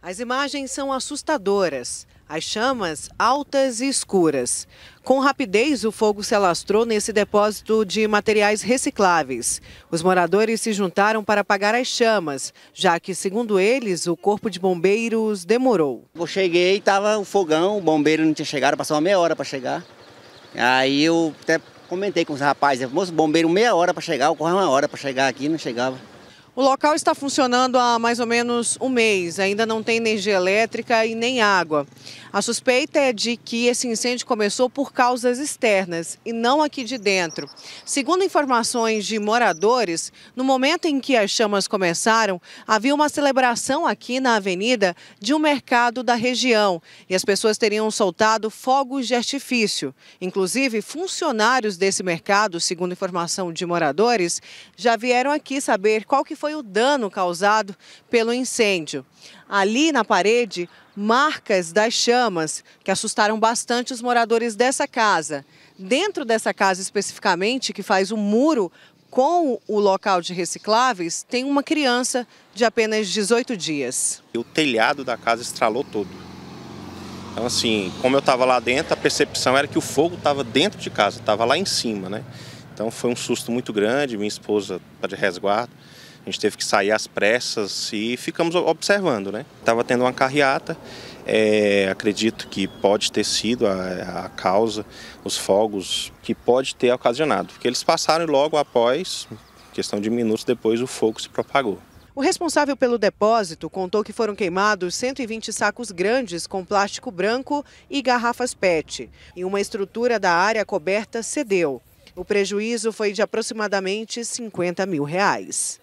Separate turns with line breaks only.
As imagens são assustadoras. As chamas altas e escuras. Com rapidez, o fogo se alastrou nesse depósito de materiais recicláveis. Os moradores se juntaram para apagar as chamas, já que, segundo eles, o corpo de bombeiros demorou.
Eu cheguei, estava o fogão, o bombeiro não tinha chegado, passou uma meia hora para chegar. Aí eu até comentei com os rapazes, moço, bombeiro meia hora para chegar, ocorreu uma hora para chegar aqui, não chegava.
O local está funcionando há mais ou menos um mês, ainda não tem energia elétrica e nem água. A suspeita é de que esse incêndio começou por causas externas e não aqui de dentro. Segundo informações de moradores, no momento em que as chamas começaram, havia uma celebração aqui na avenida de um mercado da região e as pessoas teriam soltado fogos de artifício. Inclusive, funcionários desse mercado, segundo informação de moradores, já vieram aqui saber qual que foi foi o dano causado pelo incêndio. Ali na parede, marcas das chamas que assustaram bastante os moradores dessa casa. Dentro dessa casa especificamente, que faz o um muro com o local de recicláveis, tem uma criança de apenas 18 dias.
O telhado da casa estralou todo. Então, assim, como eu estava lá dentro, a percepção era que o fogo estava dentro de casa, estava lá em cima, né? Então, foi um susto muito grande. Minha esposa está de resguardo. A gente teve que sair às pressas e ficamos observando, né? Estava tendo uma carreata, é, acredito que pode ter sido a, a, causa, os fogos que pode ter ocasionado, porque eles passaram e logo após, questão de minutos depois, o fogo se propagou.
O responsável pelo depósito contou que foram queimados 120 sacos grandes com plástico branco e garrafas PET. E uma estrutura da área coberta cedeu. O prejuízo foi de aproximadamente 50 mil reais.